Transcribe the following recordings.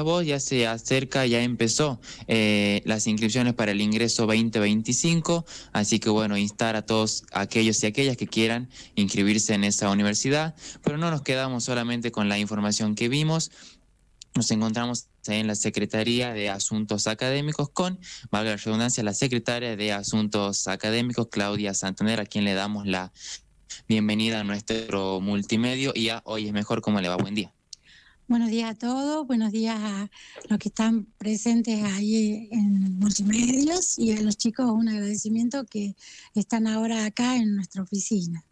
vos, ya se acerca, ya empezó eh, las inscripciones para el ingreso 2025, así que bueno, instar a todos aquellos y aquellas que quieran inscribirse en esa universidad, pero no nos quedamos solamente con la información que vimos, nos encontramos en la Secretaría de Asuntos Académicos con, valga la redundancia, la Secretaria de Asuntos Académicos, Claudia Santander, a quien le damos la bienvenida a nuestro multimedio y Hoy es Mejor, ¿cómo le va? Buen día. Buenos días a todos, buenos días a los que están presentes ahí en multimedios y a los chicos un agradecimiento que están ahora acá en nuestra oficina.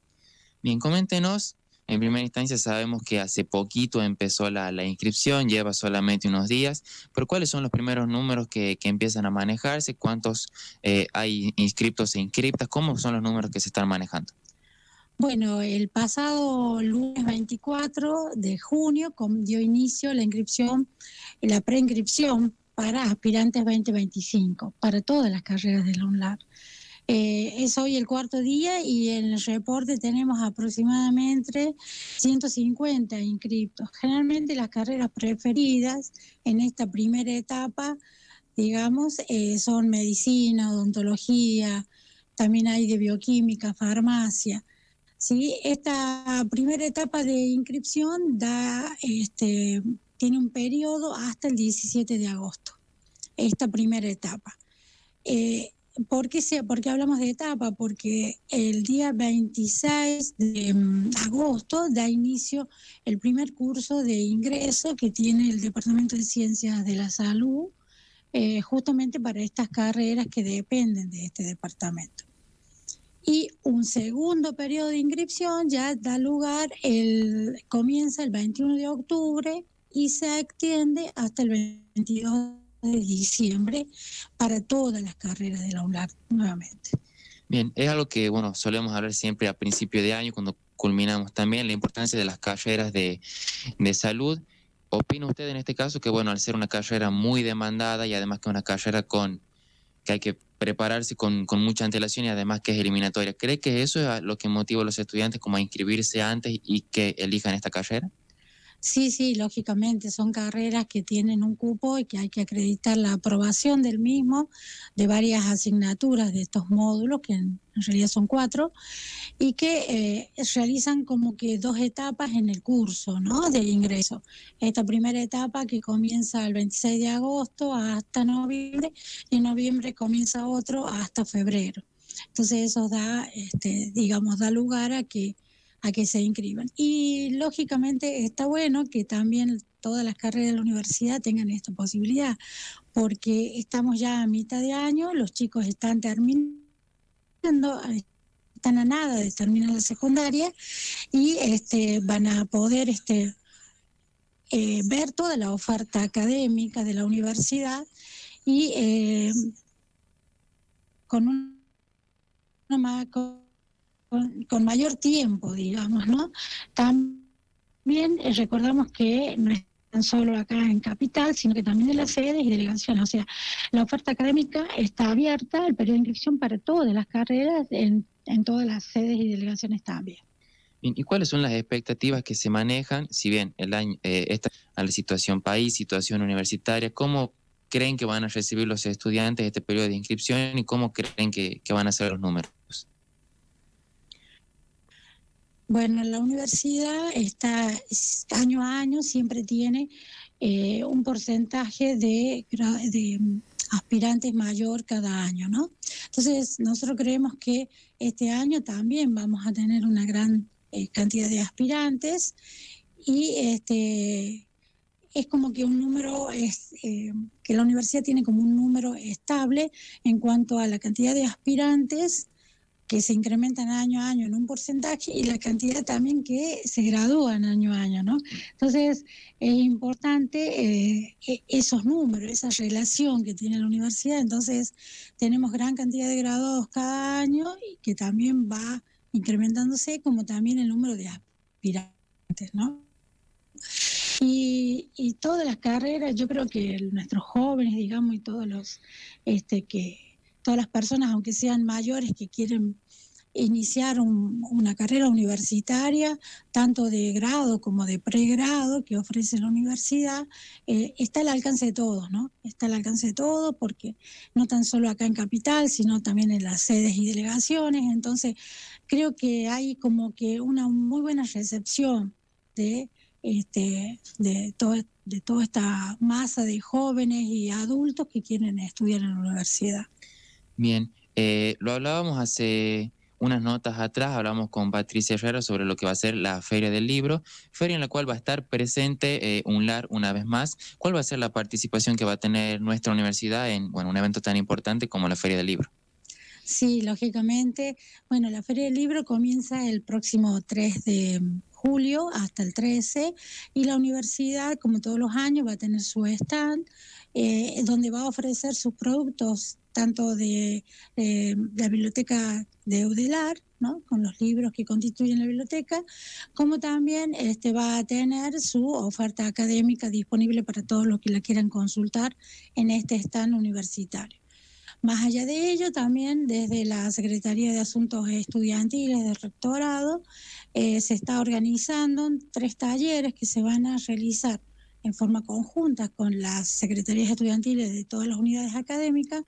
Bien, coméntenos, en primera instancia sabemos que hace poquito empezó la, inscripción, lleva solamente unos días, pero ¿cuáles son los primeros números que, empiezan a manejarse? ¿Cuántos eh, hay inscriptos e inscriptas? ¿Cómo son los números que se están manejando? Bueno, el pasado lunes 24 de junio dio inicio la inscripción, la preinscripción para aspirantes 2025, para todas las carreras del ONLAR. Eh, es hoy el cuarto día y en el reporte tenemos aproximadamente 150 inscriptos. Generalmente las carreras preferidas en esta primera etapa, digamos, eh, son medicina, odontología, también hay de bioquímica, farmacia. ¿sí? Esta primera etapa de inscripción este, tiene un periodo hasta el 17 de agosto, esta primera etapa. Eh, ¿Por qué sea? Porque hablamos de etapa, porque el día 26 de mm, agosto da inicio el primer curso de ingreso que tiene el Departamento de Ciencias de la Salud, eh, justamente para estas carreras que dependen de este departamento y un segundo periodo de inscripción ya da lugar, el, comienza el 21 de octubre y se extiende hasta el 22 de diciembre para todas las carreras del la nuevamente. Bien, es algo que bueno solemos hablar siempre a principio de año cuando culminamos también la importancia de las carreras de, de salud. ¿Opina usted en este caso que bueno al ser una carrera muy demandada y además que una carrera con que hay que prepararse con, mucha antelación y además que es eliminatoria. ¿Cree que eso es lo que motiva a los estudiantes como a inscribirse antes y que elijan esta carrera? Sí, sí, lógicamente son carreras que tienen un cupo y que hay que acreditar la aprobación del mismo de varias asignaturas de estos módulos, que en realidad son cuatro, y que eh, realizan como que dos etapas en el curso ¿no? de ingreso. Esta primera etapa que comienza el 26 de agosto hasta noviembre, y en noviembre comienza otro hasta febrero. Entonces eso da, este, digamos, da lugar a que a que se inscriban. Y lógicamente está bueno que también todas las carreras de la universidad tengan esta posibilidad, porque estamos ya a mitad de año, los chicos están terminando, están a nada de terminar la secundaria y este, van a poder este, eh, ver toda la oferta académica de la universidad y eh, con un, con con, mayor tiempo, digamos, ¿no? También eh, recordamos que no es tan solo acá en Capital, sino que también en las sedes y delegaciones. O sea, la oferta académica está abierta, el periodo de inscripción para todas las carreras, en, todas las sedes y delegaciones también. ¿Y cuáles son las expectativas que se manejan, si bien el año, eh, esta, a la situación país, situación universitaria, cómo creen que van a recibir los estudiantes este periodo de inscripción y cómo creen que van a ser los números? Bueno, la universidad está año a año, siempre tiene eh, un porcentaje de, mm, aspirantes mayor cada año, ¿no? Entonces, nosotros creemos que este año también vamos a tener una gran eh, cantidad de aspirantes y este es como que un número es eh, que la universidad tiene como un número estable en cuanto a la cantidad de aspirantes que se incrementan año a año en un porcentaje y la cantidad también que se gradúan año a año, ¿no? Entonces, es importante eh, e-, esos números, esa relación que tiene la universidad. Entonces, tenemos gran cantidad de graduados cada año y que también va incrementándose, como también el número de aspirantes, ¿no? Y, todas las carreras, yo creo que nuestros jóvenes, digamos, y todos los este, que todas las personas, aunque sean mayores, que quieren iniciar una carrera universitaria, tanto de grado como de pregrado que ofrece la universidad, eh, está al alcance de todos, ¿no? Está al alcance de todos porque no tan solo acá en Capital, sino también en las sedes y delegaciones. Entonces, creo que hay como que una muy buena recepción de, este, de toda esta masa de jóvenes y adultos que quieren estudiar en la universidad. Bien, eh, lo hablábamos hace unas notas atrás, hablamos con Patricia Herrera sobre lo que va a ser la Feria del Libro, feria en la cual va a estar presente eh, UNLAR una vez más. ¿Cuál va a ser la participación que va a tener nuestra universidad en bueno, un evento tan importante como la Feria del Libro? Sí, lógicamente. Bueno, la Feria del Libro comienza el próximo 3 de julio hasta el 13 y la universidad, como todos los años, va a tener su stand eh, donde va a ofrecer sus productos tanto de eh, la biblioteca de Eudelar, ¿no? con los libros que constituyen la biblioteca, como también este, va a tener su oferta académica disponible para todos los que la quieran consultar en este stand universitario. Más allá de ello, también desde la Secretaría de Asuntos Estudiantiles del Rectorado eh, se está organizando tres talleres que se van a realizar en forma conjunta con las secretarías estudiantiles de todas las unidades académicas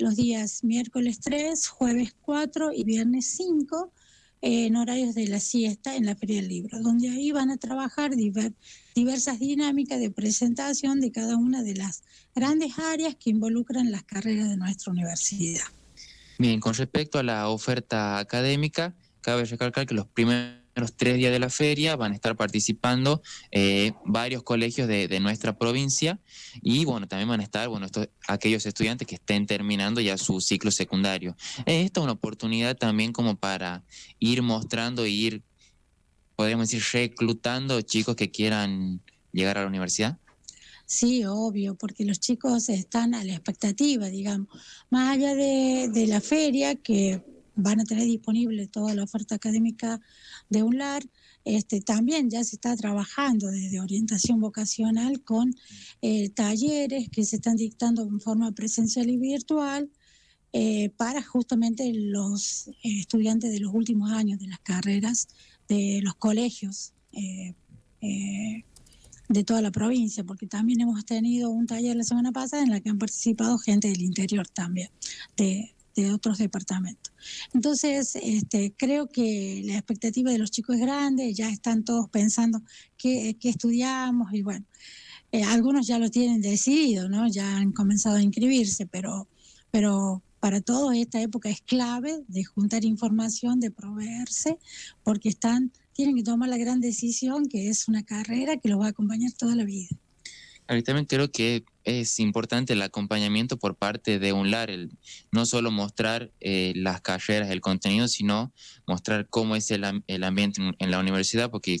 los días miércoles 3, jueves 4 y viernes 5 eh, en horarios de la siesta en la Feria del Libro, donde ahí van a trabajar diversas dinámicas de presentación de cada una de las grandes áreas que involucran las carreras de nuestra universidad. Bien, con respecto a la oferta académica, cabe recalcar que los primeros los tres días de la feria van a estar participando eh, varios colegios de, nuestra provincia y bueno, también van a estar bueno, aquellos estudiantes que estén terminando ya su ciclo secundario. Esta es una oportunidad también como para ir mostrando e ir, podríamos decir, reclutando chicos que quieran llegar a la universidad. Sí, obvio, porque los chicos están a la expectativa, digamos, más allá de, de la feria, que van a tener disponible toda la oferta académica de UNLAR. Este, también ya se está trabajando desde orientación vocacional con eh, talleres que se están dictando en forma presencial y virtual eh, para justamente los eh, estudiantes de los últimos años de las carreras de los colegios de toda la provincia, porque también hemos tenido un taller la semana pasada en la que han participado gente del interior también, de, de otros departamentos. Entonces, este, creo que la expectativa de los chicos es grande, ya están todos pensando qué, estudiamos y bueno, eh, algunos ya lo tienen decidido, ¿no? Ya han comenzado a inscribirse, pero, pero para todos esta época es clave de juntar información, de proveerse, porque están, tienen que tomar la gran decisión que es una carrera que los va a acompañar toda la vida. A mí también creo que es importante el acompañamiento por parte de un LAR, el, no solo mostrar eh, las carreras, el contenido, sino mostrar cómo es el, ambiente en, la universidad, porque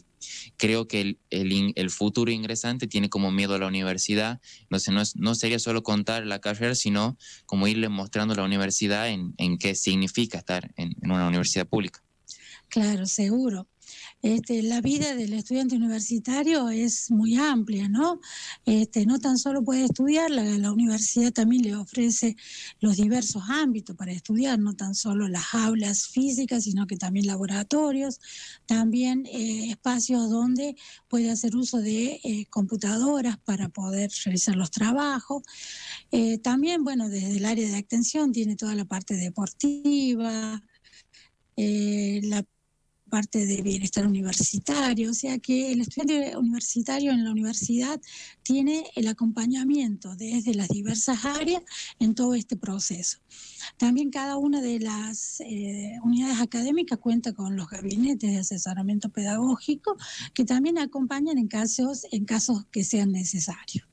creo que el, el, futuro ingresante tiene como miedo a la universidad, entonces no, no sería solo contar la carrera, sino como irle mostrando la universidad en, qué significa estar en una universidad pública. Claro, seguro. Este, la vida del estudiante universitario es muy amplia, ¿no? Este, no tan solo puede estudiar, la, universidad también le ofrece los diversos ámbitos para estudiar, no tan solo las aulas físicas, sino que también laboratorios, también eh, espacios donde puede hacer uso de eh, computadoras para poder realizar los trabajos. Eh, también, bueno, desde el área de atención tiene toda la parte deportiva, la parte de bienestar universitario, o sea que el estudiante universitario en la universidad tiene el acompañamiento desde las diversas áreas en todo este proceso. También cada una de las eh, unidades académicas cuenta con los gabinetes de asesoramiento pedagógico que también acompañan en casos, en casos que sean necesarios.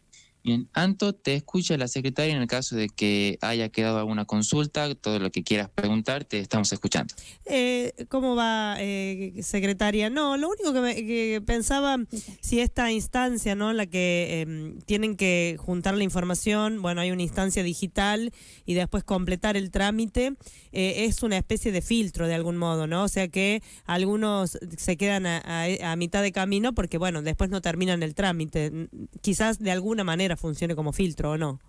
Anto, te escucha la secretaria en el caso de que haya quedado alguna consulta, todo lo que quieras preguntar, te estamos escuchando. Eh, ¿Cómo va, eh, secretaria? No, lo único que, pensaba, si esta instancia, ¿no? La que em, tienen que juntar la información, bueno, hay una instancia digital y después completar el trámite, eh, es una especie de filtro de algún modo, ¿no? O sea que algunos se quedan a mitad de camino porque, bueno, después no terminan el trámite. Quizás de alguna manera funcione como filtro o no.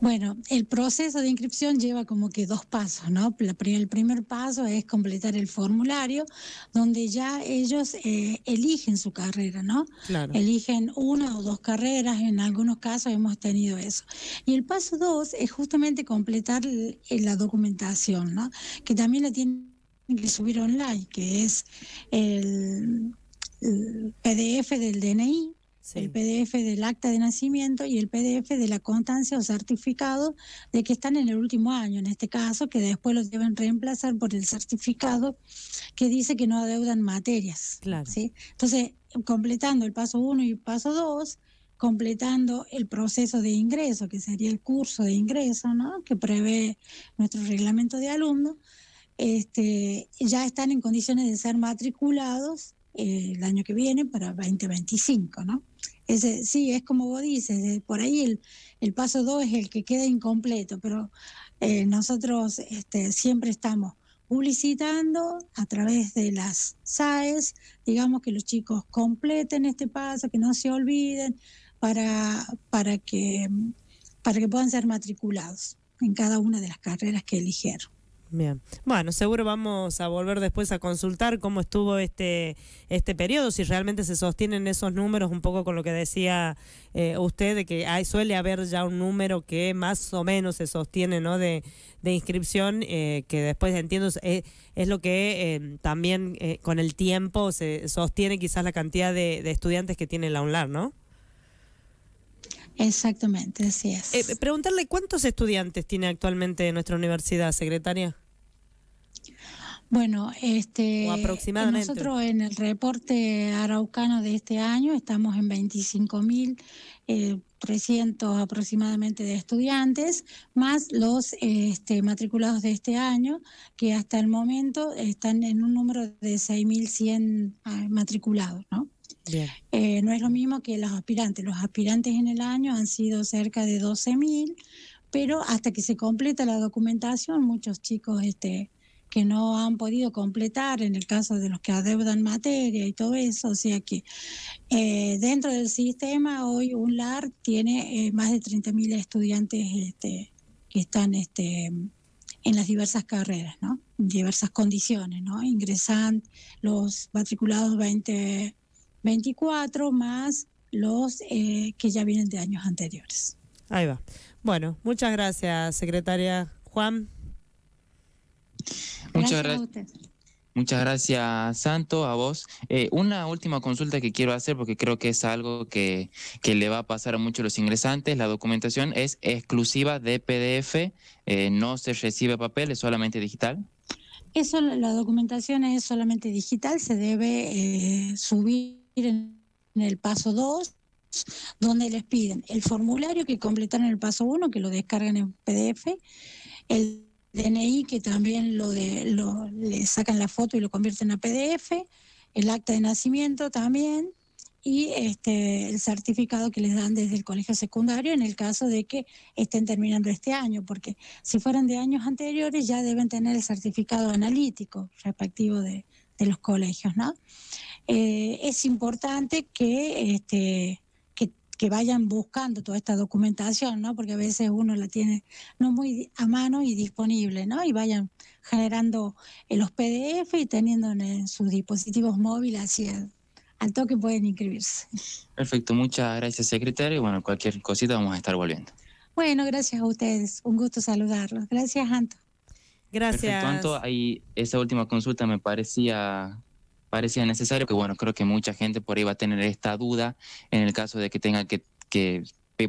Bueno, el proceso de inscripción lleva como que dos pasos, ¿no? El primer paso es completar el formulario, donde ya ellos eh, eligen su carrera, ¿no? Eligen una o dos carreras, en algunos casos hemos tenido eso. Y el paso dos es justamente completar eh, la documentación, ¿no? Que también la tienen que subir online, que es el el PDF del DNI, el PDF del acta de nacimiento y el PDF de la constancia o certificado de que están en el último año, en este caso, que después los deben reemplazar por el certificado que dice que no adeudan materias. Claro. ¿sí? Entonces, completando el paso 1 y el paso 2, completando el proceso de ingreso, que sería el curso de ingreso, ¿no? que prevé nuestro reglamento de alumno, este, ya están en condiciones de ser matriculados el año que viene para 2025, ¿no? Ese, sí, es como vos dices, eh, por ahí el, paso 2 es el que queda incompleto, pero eh, nosotros este, siempre estamos publicitando a través de las SAES, digamos que los chicos completen este paso, que no se olviden, para, para, que, para que puedan ser matriculados en cada una de las carreras que eligieron. Bien. Bueno, seguro vamos a volver después a consultar cómo estuvo este este periodo, si realmente se sostienen esos números, un poco con lo que decía eh, usted, de que hay, suele haber ya un número que más o menos se sostiene ¿no? de, de inscripción, eh, que después entiendo es, lo que eh, también con el tiempo se sostiene quizás la cantidad de, de estudiantes que tiene la UNLAR, ¿no? Exactamente, así es. Eh, preguntarle cuántos estudiantes tiene actualmente nuestra universidad, secretaria. Bueno, este, nosotros en el reporte araucano de este año estamos en 25.300 eh, aproximadamente de estudiantes, más los este, matriculados de este año, que hasta el momento están en un número de 6.100 ah, matriculados, ¿no? Eh, no es lo mismo que los aspirantes. Los aspirantes en el año han sido cerca de mil pero hasta que se completa la documentación, muchos chicos este, que no han podido completar, en el caso de los que adeudan materia y todo eso, o sea que eh, dentro del sistema hoy UNLAR tiene eh, más de 30.000 estudiantes este, que están... Este, en las diversas carreras, ¿no? En diversas condiciones, ¿no? Ingresan los matriculados 20, 24 más los eh, que ya vienen de años anteriores. Ahí va. Bueno, muchas gracias, secretaria Juan. Muchas gracias. muchas gracias, Santo, a vos. Eh, una última consulta que quiero hacer, porque creo que es algo que, le va a pasar a muchos los ingresantes. La documentación es exclusiva de PDF, eh, no se recibe papel, es solamente digital. Eso, la documentación es solamente digital, se debe subir en el paso 2, donde les piden el formulario que completan en el paso 1, que lo descargan en PDF, el DNI que también lo, de, le sacan la foto y lo convierten a PDF, el acta de nacimiento también y este, el certificado que les dan desde el colegio secundario en el caso de que estén terminando este año, porque si fueran de años anteriores ya deben tener el certificado analítico respectivo de, los colegios, ¿no? Eh, es importante que, este, que, que, vayan buscando toda esta documentación, ¿no? porque a veces uno la tiene no muy a mano y disponible, ¿no? y vayan generando los PDF y teniendo en, sus dispositivos móviles así al toque pueden inscribirse. Perfecto, muchas gracias secretario. Bueno, cualquier cosita vamos a estar volviendo. Bueno, gracias a ustedes. Un gusto saludarlos. Gracias, Anto. Gracias. Perfecto, Anto. Ahí esa última consulta me parecía parecía necesario, que bueno, creo que mucha gente por ahí va a tener esta duda en el caso de que tenga que, que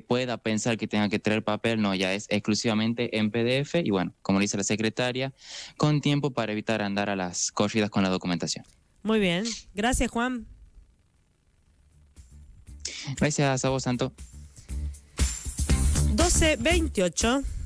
pueda pensar que tenga que traer papel, no, ya es exclusivamente en PDF y bueno, como dice la secretaria, con tiempo para evitar andar a las corridas con la documentación. Muy bien, gracias Juan. Gracias a vos, Santo. 1228.